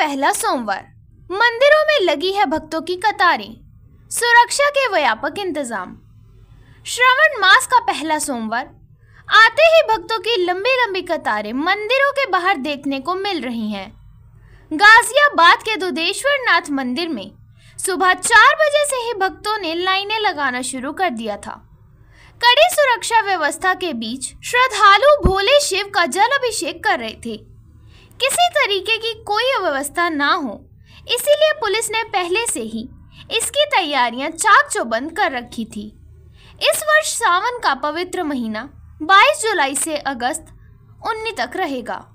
पहला सोमवार मंदिरों में लगी है भक्तों की कतारें सुरक्षा के व्यापक इंतजाम श्रावण मास का पहला सोमवार आते ही भक्तों की लंबी लंबी कतारें मंदिरों के बाहर देखने को मिल रही हैं गाजियाबाद के दुधेश्वर नाथ मंदिर में सुबह चार बजे से ही भक्तों ने लाइनें लगाना शुरू कर दिया था कड़ी सुरक्षा व्यवस्था के बीच श्रद्धालु भोले शिव का जल अभिषेक कर रहे थे किसी तरीके की कोई अव्यवस्था ना हो इसीलिए पुलिस ने पहले से ही इसकी तैयारियां चाक चौबंद कर रखी थी इस वर्ष सावन का पवित्र महीना 22 जुलाई से अगस्त 19 तक रहेगा